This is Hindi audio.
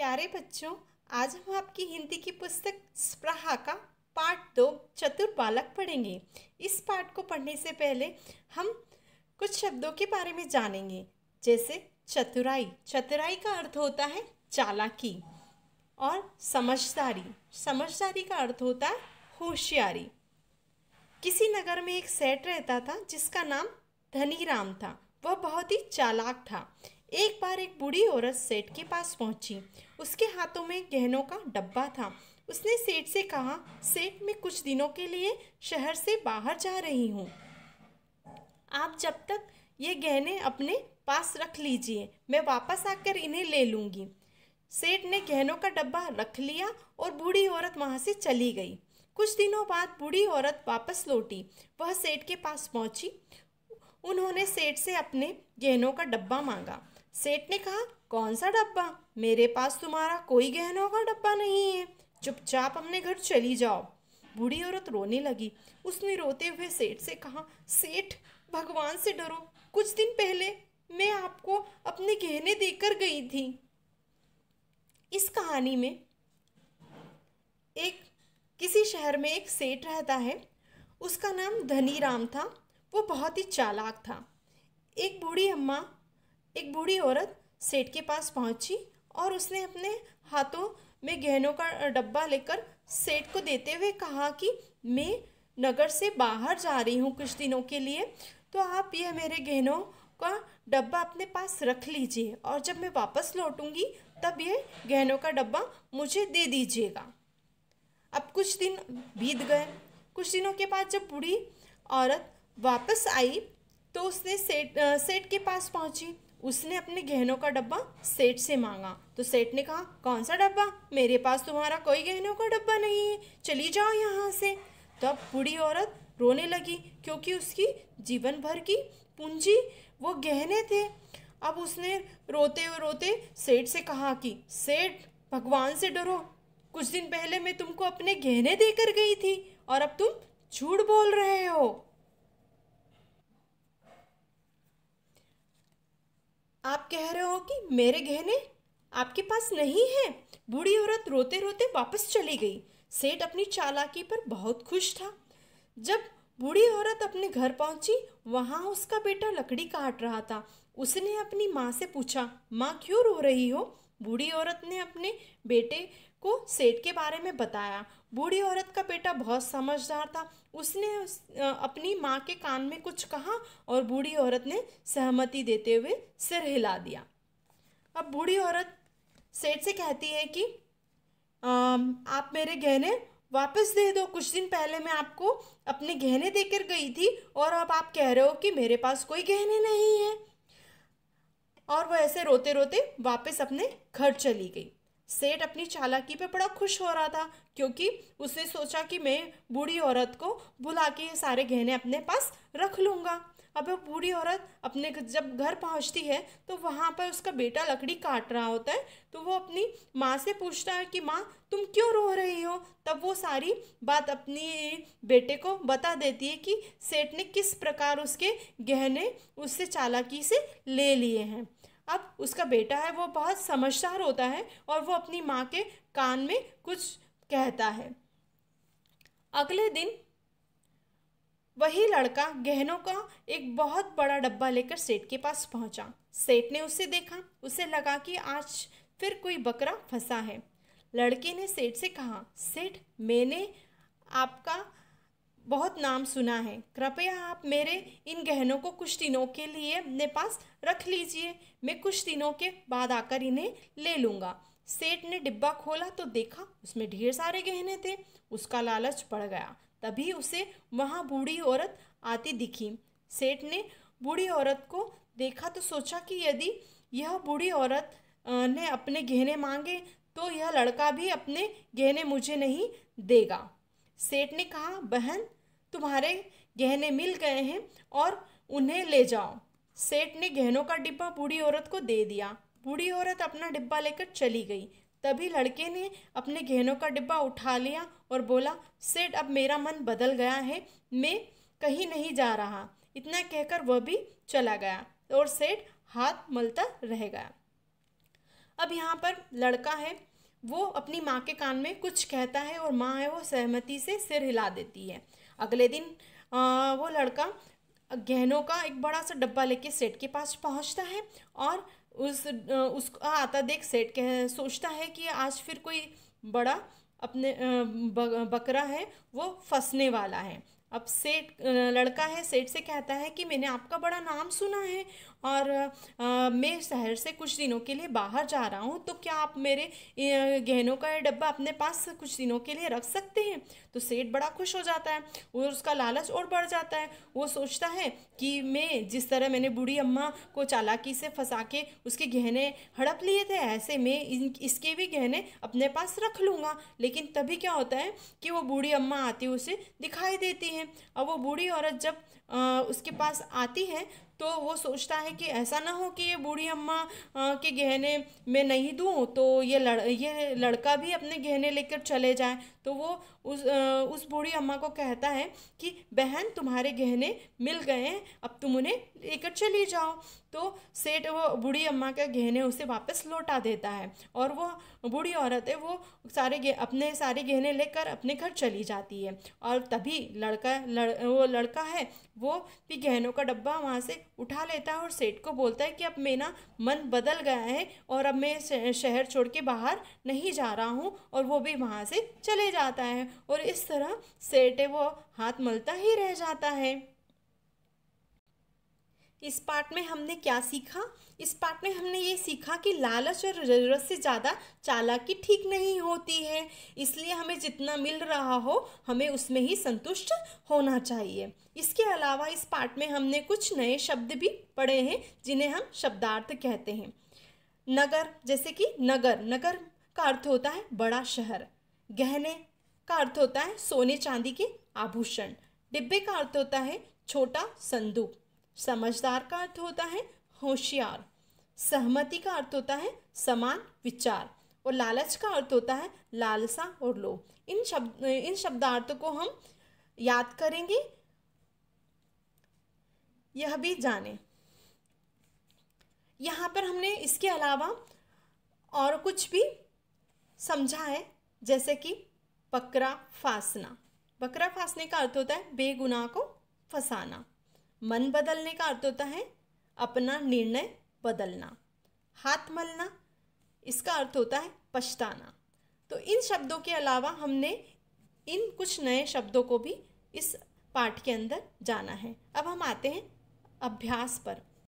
प्यारे बच्चों आज हम आपकी हिंदी की पुस्तक स्प्रहा का पार्ट दो चतुर बालक पढ़ेंगे इस पाठ को पढ़ने से पहले हम कुछ शब्दों के बारे में जानेंगे जैसे चतुराई चतुराई का अर्थ होता है चालाकी और समझदारी समझदारी का अर्थ होता है होशियारी किसी नगर में एक सेठ रहता था जिसका नाम धनीराम था वह बहुत ही चालाक था एक बार एक बूढ़ी औरत सेठ के पास पहुंची उसके हाथों में गहनों का डब्बा था उसने सेठ से कहा सेठ मैं कुछ दिनों के लिए शहर से बाहर जा रही हूँ आप जब तक ये गहने अपने पास रख लीजिए मैं वापस आकर इन्हें ले लूँगी सेठ ने गहनों का डब्बा रख लिया और बूढ़ी औरत वहाँ से चली गई कुछ दिनों बाद बूढ़ी औरत वापस लौटी वह सेठ के पास पहुँची उन्होंने सेठ से अपने गहनों का डब्बा मांगा सेठ ने कहा कौन सा डब्बा मेरे पास तुम्हारा कोई गहनों का डब्बा नहीं है चुपचाप अपने घर चली जाओ बूढ़ी औरत रोने लगी उसने रोते हुए सेठ से कहा सेठ भगवान से डरो कुछ दिन पहले मैं आपको अपने गहने देकर गई थी इस कहानी में एक किसी शहर में एक सेठ रहता है उसका नाम धनी राम था वो बहुत ही चालाक था एक बूढ़ी अम्मा एक बूढ़ी औरत सेठ के पास पहुंची और उसने अपने हाथों में गहनों का डब्बा लेकर सेठ को देते हुए कहा कि मैं नगर से बाहर जा रही हूँ कुछ दिनों के लिए तो आप ये मेरे गहनों का डब्बा अपने पास रख लीजिए और जब मैं वापस लौटूंगी तब ये गहनों का डब्बा मुझे दे दीजिएगा अब कुछ दिन बीत गए कुछ दिनों के बाद जब बूढ़ी औरत वापस आई तो उसने सेठ सेठ के पास पहुंची उसने अपने गहनों का डब्बा सेठ से मांगा तो सेठ ने कहा कौन सा डब्बा मेरे पास तुम्हारा कोई गहनों का डब्बा नहीं है चली जाओ यहाँ से तब बूढ़ी औरत रोने लगी क्योंकि उसकी जीवन भर की पूंजी वो गहने थे अब उसने रोते रोते सेठ से कहा कि सेठ भगवान से डरो कुछ दिन पहले मैं तुमको अपने गहने देकर गई थी और अब तुम झूठ बोल रहे हो आप कह रहे हो कि मेरे गहने आपके पास नहीं है बूढ़ी औरत रोते रोते वापस चली गई सेठ अपनी चालाकी पर बहुत खुश था जब बूढ़ी औरत अपने घर पहुंची वहां उसका बेटा लकड़ी काट रहा था उसने अपनी माँ से पूछा माँ क्यों रो रही हो बूढ़ी औरत ने अपने बेटे को सेठ के बारे में बताया बूढ़ी औरत का बेटा बहुत समझदार था उसने उस, अपनी माँ के कान में कुछ कहा और बूढ़ी औरत ने सहमति देते हुए सिर हिला दिया अब बूढ़ी औरत सेठ से कहती है कि आ, आप मेरे गहने वापस दे दो कुछ दिन पहले मैं आपको अपने गहने देकर गई थी और अब आप कह रहे हो कि मेरे पास कोई गहने नहीं है और वह ऐसे रोते रोते वापस अपने घर चली गई सेठ अपनी चालाकी पे बड़ा खुश हो रहा था क्योंकि उसने सोचा कि मैं बूढ़ी औरत को बुला के ये सारे गहने अपने पास रख लूँगा अब वो बूढ़ी औरत अपने जब घर पहुँचती है तो वहाँ पर उसका बेटा लकड़ी काट रहा होता है तो वो अपनी माँ से पूछता है कि माँ तुम क्यों रो रही हो तब वो सारी बात अपनी बेटे को बता देती है कि सेठ ने किस प्रकार उसके गहने उससे चालाकी से ले लिए हैं अब उसका बेटा है वो बहुत समझदार होता है और वो अपनी माँ के कान में कुछ कहता है अगले दिन वही लड़का गहनों का एक बहुत बड़ा डब्बा लेकर सेठ के पास पहुंचा सेठ ने उसे देखा उसे लगा कि आज फिर कोई बकरा फंसा है लड़के ने सेठ से कहा सेठ मैंने आपका बहुत नाम सुना है कृपया आप मेरे इन गहनों को कुछ दिनों के लिए अपने पास रख लीजिए मैं कुछ दिनों के बाद आकर इन्हें ले लूँगा सेठ ने डिब्बा खोला तो देखा उसमें ढेर सारे गहने थे उसका लालच पड़ गया तभी उसे वहाँ बूढ़ी औरत आती दिखी सेठ ने बूढ़ी औरत को देखा तो सोचा कि यदि यह बूढ़ी औरत ने अपने गहने मांगे तो यह लड़का भी अपने गहने मुझे नहीं देगा सेठ ने कहा बहन तुम्हारे गहने मिल गए हैं और उन्हें ले जाओ सेठ ने गहनों का डिब्बा बूढ़ी औरत को दे दिया बूढ़ी औरत अपना डिब्बा लेकर चली गई तभी लड़के ने अपने गहनों का डिब्बा उठा लिया और बोला सेठ अब मेरा मन बदल गया है मैं कहीं नहीं जा रहा इतना कहकर वह भी चला गया और सेठ हाथ मलता रह गया अब यहाँ पर लड़का है वो अपनी माँ के कान में कुछ कहता है और माँ है वो सहमति से सिर हिला देती है अगले दिन आ, वो लड़का गहनों का एक बड़ा सा डब्बा लेके सेठ के पास पहुंचता है और उस उसका आता देख सेठ कह सोचता है कि आज फिर कोई बड़ा अपने बकरा है वो फंसने वाला है अब सेठ लड़का है सेठ से कहता है कि मैंने आपका बड़ा नाम सुना है और आ, मैं शहर से कुछ दिनों के लिए बाहर जा रहा हूँ तो क्या आप मेरे गहनों का डब्बा अपने पास कुछ दिनों के लिए रख सकते हैं तो सेठ बड़ा खुश हो जाता है और उसका लालच और बढ़ जाता है वो सोचता है कि मैं जिस तरह मैंने बूढ़ी अम्मा को चालाकी से फंसा के उसके गहने हड़प लिए थे ऐसे मैं इन इसके भी गहने अपने पास रख लूँगा लेकिन तभी क्या होता है कि वो बूढ़ी अम्मा आती उसे दिखाई देती है और वो बूढ़ी औरत जब आ, उसके पास आती है तो वो सोचता है कि ऐसा ना हो कि ये बूढ़ी अम्मा के गहने मैं नहीं दूँ तो ये लड़ ये लड़का भी अपने गहने लेकर चले जाए तो वो उस उस बूढ़ी अम्मा को कहता है कि बहन तुम्हारे गहने मिल गए हैं अब तुम उन्हें लेकर चली जाओ तो सेठ वो बूढ़ी अम्मा का गहने उसे वापस लौटा देता है और वो बूढ़ी औरत है वो सारे अपने सारे गहने लेकर अपने घर चली जाती है और तभी लड़का लड़ वो लड़का है वो भी गहनों का डब्बा वहाँ से उठा लेता है और सेठ को बोलता है कि अब मेरा मन बदल गया है और अब मैं शहर छोड़ के बाहर नहीं जा रहा हूँ और वो भी वहाँ से चले जाता है और इस तरह सेटे वो हाथ मलता ही रह जाता है इस पार्ट में हमने क्या सीखा इस पार्ट में हमने ये सीखा कि लालच और ज़रूरत से ज़्यादा चालाकी ठीक नहीं होती है इसलिए हमें जितना मिल रहा हो हमें उसमें ही संतुष्ट होना चाहिए इसके अलावा इस पार्ट में हमने कुछ नए शब्द भी पढ़े हैं जिन्हें हम शब्दार्थ कहते हैं नगर जैसे कि नगर नगर का अर्थ होता है बड़ा शहर गहने का अर्थ होता है सोने चांदी के आभूषण डिब्बे का अर्थ होता है छोटा संदूक समझदार का अर्थ होता है होशियार सहमति का अर्थ होता है समान विचार और लालच का अर्थ होता है लालसा और लोभ इन शब्द इन शब्दार्थों को हम याद करेंगे यह भी जाने यहाँ पर हमने इसके अलावा और कुछ भी समझा है जैसे कि बकरा फांसना बकरा फांसने का अर्थ होता है बेगुनाह को फंसाना मन बदलने का अर्थ होता है अपना निर्णय बदलना हाथ मलना इसका अर्थ होता है पछताना तो इन शब्दों के अलावा हमने इन कुछ नए शब्दों को भी इस पाठ के अंदर जाना है अब हम आते हैं अभ्यास पर